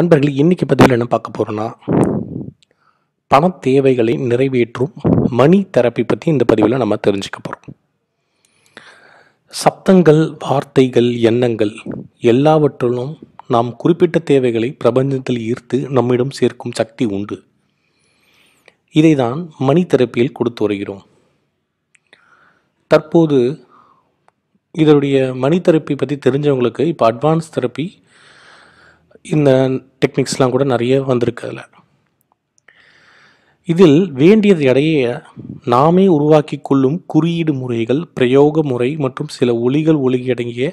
அன்பர்கள் இன்னைக்கு பதிவில் என்ன பார்க்க போகிறோன்னா பண தேவைகளை நிறைவேற்றும் மணி தெரப்பி பற்றி இந்த பதிவில் நம்ம தெரிஞ்சுக்க போகிறோம் சப்தங்கள் வார்த்தைகள் எண்ணங்கள் எல்லாவற்றிலும் நாம் குறிப்பிட்ட தேவைகளை பிரபஞ்சத்தில் ஈர்த்து நம்மிடம் சேர்க்கும் சக்தி உண்டு இதை தான் மணி தெரப்பியில் கொடுத்து வருகிறோம் தற்போது இதனுடைய மணி தெரப்பி பற்றி தெரிஞ்சவங்களுக்கு இப்போ அட்வான்ஸ் தெரப்பி இந்த டெக்னிக்ஸ்லாம் கூட நிறைய வந்திருக்கு அதில் இதில் வேண்டியது இடையே நாமே உருவாக்கி கொள்ளும் குறியீடு முறைகள் பிரயோக முறை மற்றும் சில ஒளிகள் ஒழுகி அடங்கிய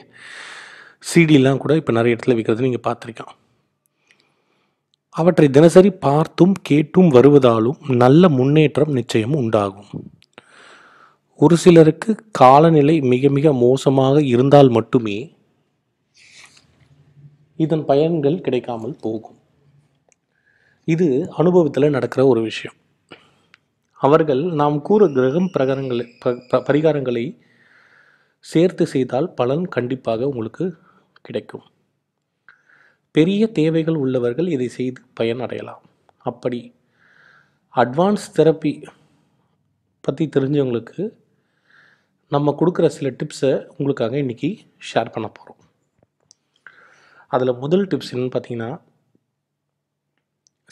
சிடிலாம் கூட இப்போ நிறைய இடத்துல விற்கிறது நீங்கள் பார்த்துருக்கோம் அவற்றை தினசரி பார்த்தும் கேட்டும் வருவதாலும் நல்ல முன்னேற்றம் நிச்சயம் உண்டாகும் ஒரு சிலருக்கு காலநிலை மிக மிக மோசமாக இருந்தால் மட்டுமே இதன் பயன்கள் கிடைக்காமல் போகும் இது அனுபவத்தில் நடக்கிற ஒரு விஷயம் அவர்கள் நாம் கூற கிரகம் பிரகாரங்களை பரிகாரங்களை சேர்த்து செய்தால் பலன் கண்டிப்பாக உங்களுக்கு கிடைக்கும் பெரிய தேவைகள் உள்ளவர்கள் இதை செய்து பயன் அடையலாம் அப்படி அட்வான்ஸ் தெரப்பி பற்றி தெரிஞ்சவங்களுக்கு நம்ம கொடுக்குற சில டிப்ஸை உங்களுக்காக இன்றைக்கி ஷேர் பண்ண போகிறோம் அதில் முதல் டிப்ஸ் என்னென்னு பார்த்தீங்கன்னா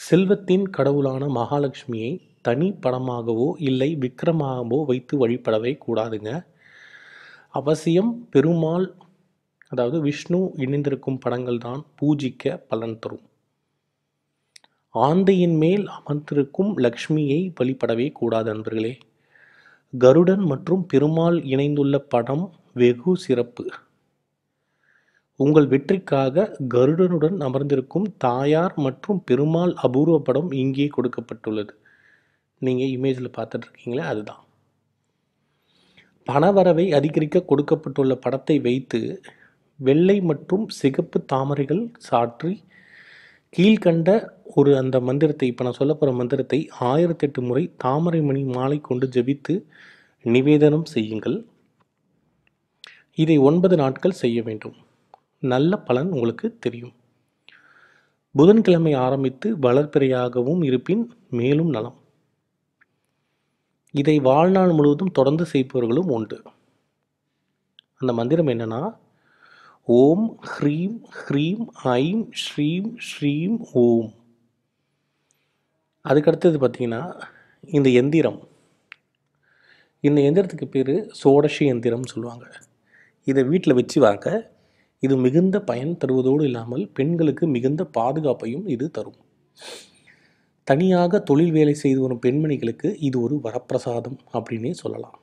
செல்வத்தின் கடவுளான மகாலட்சுமியை தனி படமாகவோ இல்லை விக்ரமாகவோ வைத்து வழிபடவே கூடாதுங்க அவசியம் பெருமாள் அதாவது விஷ்ணு இணைந்திருக்கும் படங்கள் தான் பூஜிக்க பலன் தரும் ஆந்தையின் மேல் அமர்ந்திருக்கும் லக்ஷ்மியை வழிபடவே கூடாது நண்பர்களே கருடன் மற்றும் பெருமாள் இணைந்துள்ள படம் வெகு சிறப்பு உங்கள் வெற்றிக்காக கருடனுடன் அமர்ந்திருக்கும் தாயார் மற்றும் பெருமாள் அபூர்வ படம் இங்கே கொடுக்கப்பட்டுள்ளது நீங்கள் இமேஜில் பார்த்துட்ருக்கீங்களே அதுதான் பணவரவை அதிகரிக்க கொடுக்கப்பட்டுள்ள படத்தை வைத்து வெள்ளை மற்றும் சிகப்பு தாமரைகள் சாற்றி கீழ்கண்ட ஒரு அந்த மந்திரத்தை இப்போ நான் சொல்ல போகிற மந்திரத்தை ஆயிரத்தெட்டு முறை தாமரை மணி மாலை கொண்டு ஜபித்து நிவேதனம் செய்யுங்கள் இதை ஒன்பது நாட்கள் செய்ய வேண்டும் நல்ல பலன் உங்களுக்கு தெரியும் புதன்கிழமை ஆரம்பித்து வளர்ப்பிறையாகவும் இருப்பின் மேலும் நலம் இதை வாழ்நாள் முழுவதும் தொடர்ந்து செய்பவர்களும் உண்டு அந்த மந்திரம் என்னன்னா ஓம் ஹ்ரீம் ஹ்ரீம் ஐம் ஸ்ரீம் ஸ்ரீம் ஓம் அதுக்கடுத்தது பார்த்திங்கன்னா இந்த எந்திரம் இந்த எந்திரத்துக்கு பேர் சோடஷி எந்திரம்னு சொல்லுவாங்க இதை வீட்டில் வச்சு வாங்க இது மிகுந்த பயன் தருவதோடு இல்லாமல் பெண்களுக்கு மிகுந்த பாதுகாப்பையும் இது தரும் தனியாக தொழில் வேலை செய்து வரும் பெண்மணிகளுக்கு இது ஒரு வரப்பிரசாதம் அப்படின்னே சொல்லலாம்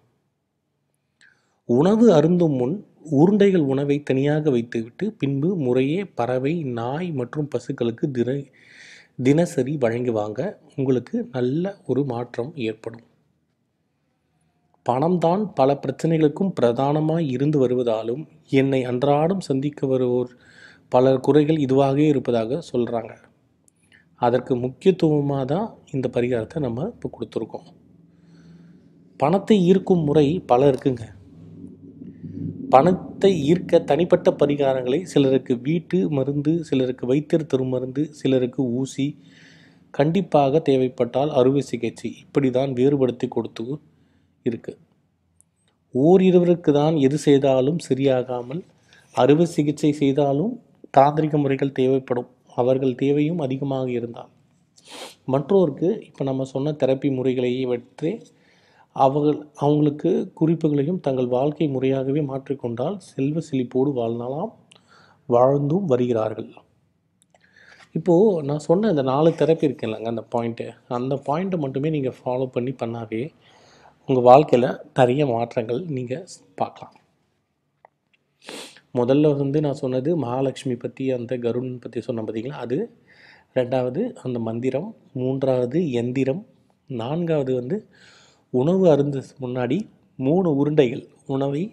உணவு அருந்தும் முன் உருண்டைகள் உணவை தனியாக வைத்துவிட்டு பின்பு முறையே பறவை நாய் மற்றும் பசுக்களுக்கு தின தினசரி வழங்குவாங்க உங்களுக்கு நல்ல ஒரு மாற்றம் ஏற்படும் பணம்தான் பல பிரச்சனைகளுக்கும் பிரதானமாக இருந்து வருவதாலும் என்னை அன்றாடம் சந்திக்க வருவோர் பல குறைகள் இதுவாகவே இருப்பதாக சொல்கிறாங்க அதற்கு முக்கியத்துவமாக தான் இந்த பரிகாரத்தை நம்ம இப்போ கொடுத்துருக்கோம் பணத்தை ஈர்க்கும் முறை பல இருக்குங்க பணத்தை ஈர்க்க தனிப்பட்ட பரிகாரங்களை சிலருக்கு வீட்டு மருந்து சிலருக்கு வைத்திரு திருமருந்து சிலருக்கு ஊசி கண்டிப்பாக தேவைப்பட்டால் அறுவை சிகிச்சை இப்படி தான் வேறுபடுத்தி கொடுத்து இருக்குது ஓரிருவருக்கு இருவருக்கு தான் எது செய்தாலும் சரியாகாமல் அறுவை சிகிச்சை செய்தாலும் தாந்திரிக முறைகள் தேவைப்படும் அவர்கள் தேவையும் அதிகமாக இருந்தால் மற்றோருக்கு இப்போ நம்ம சொன்ன தெரப்பி முறைகளையே வைத்து அவர்கள் அவங்களுக்கு குறிப்புகளையும் தங்கள் வாழ்க்கை முறையாகவே மாற்றிக்கொண்டால் செல்வ செழிப்போடு வாழ்ந்தாலாம் வாழ்ந்தும் வருகிறார்கள் இப்போது நான் சொன்ன இந்த நாலு தெரப்பி இருக்குல்லங்க அந்த பாயிண்ட்டு அந்த பாயிண்ட்டை மட்டுமே நீங்கள் ஃபாலோ பண்ணி பண்ணாவே உங்கள் வாழ்க்கையில் நிறைய மாற்றங்கள் நீங்கள் பார்க்கலாம் முதல்ல வந்து நான் சொன்னது மகாலட்சுமி பற்றி அந்த கருடன் பற்றி சொன்ன பார்த்திங்களா அது ரெண்டாவது அந்த மந்திரம் மூன்றாவது எந்திரம் நான்காவது வந்து உணவு அருந்து முன்னாடி மூணு உருண்டைகள் உணவை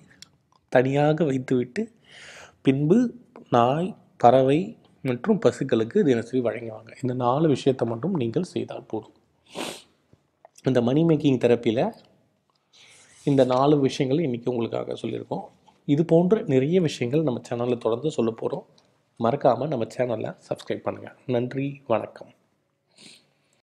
தனியாக வைத்துவிட்டு பின்பு நாய் பறவை மற்றும் பசுக்களுக்கு தினசரி வழங்குவாங்க இந்த நாலு விஷயத்தை மட்டும் நீங்கள் செய்தால் போதும் இந்த மணி மேக்கிங் தெரப்பியில் இந்த நாலு விஷயங்கள் இன்றைக்கி உங்களுக்காக சொல்லியிருக்கோம் இது போன்ற நிறைய விஷயங்கள் நம்ம சேனலில் தொடர்ந்து சொல்ல போகிறோம் மறக்காமல் நம்ம சேனலை சப்ஸ்கிரைப் பண்ணுங்கள் நன்றி வணக்கம்